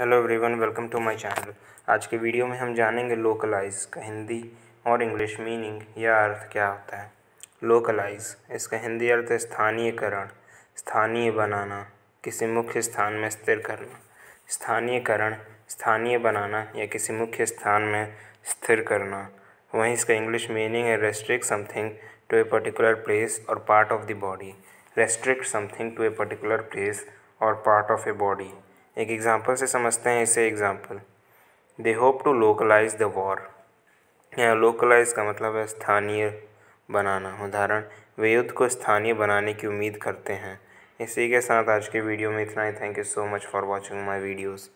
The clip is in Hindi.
hello everyone welcome to my channel आज के वीडियो में हम जानेंगे लोकलाइज का हिंदी और इंग्लिश मीनिंग या अर्थ क्या होता है लोकलाइज इसका हिंदी अर्थ है स्थानीयकरण स्थानीय बनाना किसी मुख्य स्थान में स्थिर करना स्थानीयकरण स्थानीय बनाना या किसी मुख्य स्थान में स्थिर करना वहीं इसका इंग्लिश मीनिंग है restrict something to a particular place और part of the body restrict something to a particular place और पार्ट ऑफ ए बॉडी एक एग्ज़ाम्पल से समझते हैं इसे example they hope to localize the war यहाँ लोकलाइज का मतलब है स्थानीय बनाना उदाहरण वे युद्ध को स्थानीय बनाने की उम्मीद करते हैं इसी के साथ आज के वीडियो में इतना ही thank you so much for watching my videos